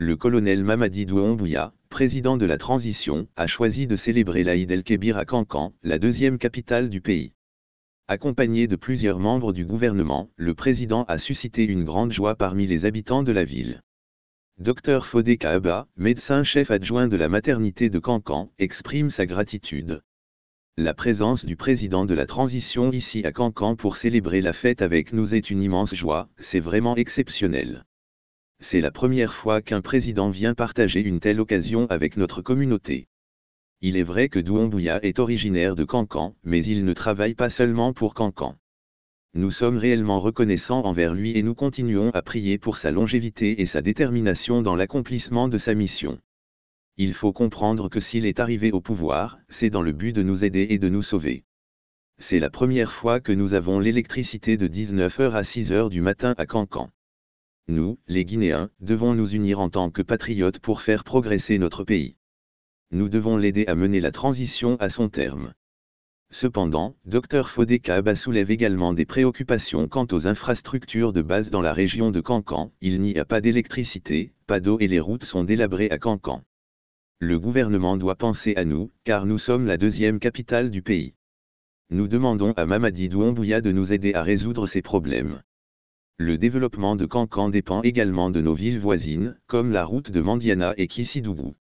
le colonel Mamadi Doumbouya, président de la transition, a choisi de célébrer l'Aïd el-Kébir à Cancan, la deuxième capitale du pays. Accompagné de plusieurs membres du gouvernement, le président a suscité une grande joie parmi les habitants de la ville. Dr Fodé Kaaba, médecin-chef adjoint de la maternité de Cancan, exprime sa gratitude. La présence du président de la transition ici à Cancan pour célébrer la fête avec nous est une immense joie, c'est vraiment exceptionnel. C'est la première fois qu'un président vient partager une telle occasion avec notre communauté. Il est vrai que Douambouya est originaire de Cancan, mais il ne travaille pas seulement pour Cancan. Nous sommes réellement reconnaissants envers lui et nous continuons à prier pour sa longévité et sa détermination dans l'accomplissement de sa mission. Il faut comprendre que s'il est arrivé au pouvoir, c'est dans le but de nous aider et de nous sauver. C'est la première fois que nous avons l'électricité de 19h à 6h du matin à Cancan. Nous, les Guinéens, devons nous unir en tant que patriotes pour faire progresser notre pays. Nous devons l'aider à mener la transition à son terme. Cependant, Dr Fodekaba soulève également des préoccupations quant aux infrastructures de base dans la région de Cancan. Il n'y a pas d'électricité, pas d'eau et les routes sont délabrées à Cancan. Le gouvernement doit penser à nous, car nous sommes la deuxième capitale du pays. Nous demandons à Mamadi Douambouya de nous aider à résoudre ces problèmes. Le développement de Cancan dépend également de nos villes voisines, comme la route de Mandiana et Kissidougou.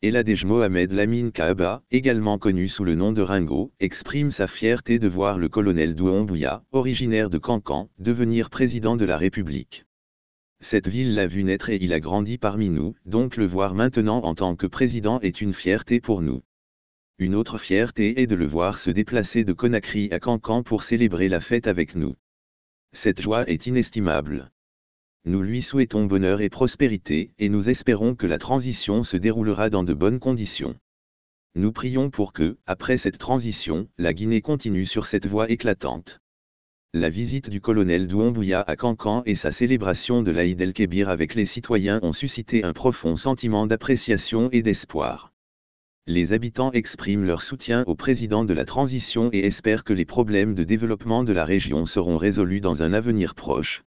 Eladej Mohamed Lamine Kaaba, également connu sous le nom de Ringo, exprime sa fierté de voir le colonel Douombouya, originaire de Cancan, devenir président de la République. Cette ville l'a vu naître et il a grandi parmi nous, donc le voir maintenant en tant que président est une fierté pour nous. Une autre fierté est de le voir se déplacer de Conakry à Cancan pour célébrer la fête avec nous cette joie est inestimable. Nous lui souhaitons bonheur et prospérité, et nous espérons que la transition se déroulera dans de bonnes conditions. Nous prions pour que, après cette transition, la Guinée continue sur cette voie éclatante. La visite du colonel Douombouya à Cancan et sa célébration de l'Aïd el-Kébir avec les citoyens ont suscité un profond sentiment d'appréciation et d'espoir les habitants expriment leur soutien au président de la transition et espèrent que les problèmes de développement de la région seront résolus dans un avenir proche.